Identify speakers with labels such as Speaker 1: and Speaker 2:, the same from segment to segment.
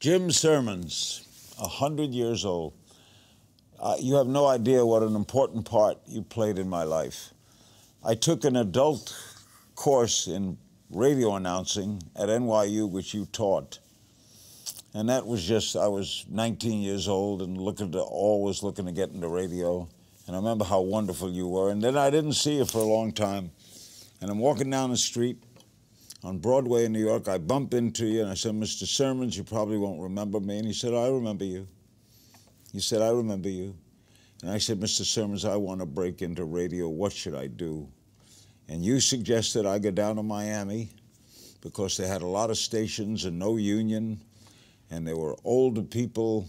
Speaker 1: Jim Sermons, 100 years old.
Speaker 2: Uh, you have no idea what an important part you played in my life. I took an adult course in radio announcing at NYU, which you taught. And that was just, I was 19 years old and looking to, always looking to get into radio. And I remember how wonderful you were. And then I didn't see you for a long time. And I'm walking down the street on Broadway in New York. I bump into you and I said, Mr. Sermons, you probably won't remember me. And he said, I remember you. He said, I remember you. And I said, Mr. Sermons, I want to break into radio. What should I do? And you suggested I go down to Miami because they had a lot of stations and no union, and there were older people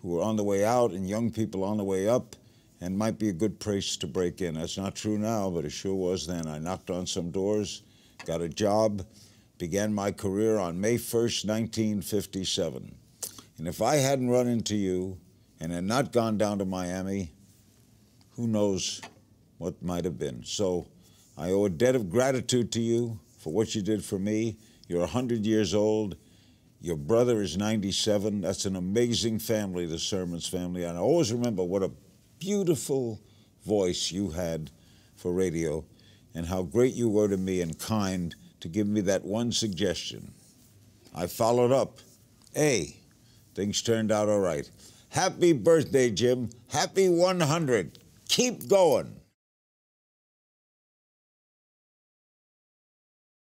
Speaker 2: who were on the way out and young people on the way up, and might be a good place to break in. That's not true now, but it sure was then. I knocked on some doors. Got a job, began my career on May 1st, 1957. And if I hadn't run into you and had not gone down to Miami, who knows what might have been. So I owe a debt of gratitude to you for what you did for me. You're 100 years old. Your brother is 97. That's an amazing family, the Sermons family. And I always remember what a beautiful voice you had for radio and how great you were to me and kind to give me that one suggestion. I followed up. A, things turned out all right. Happy birthday, Jim.
Speaker 1: Happy 100. Keep going.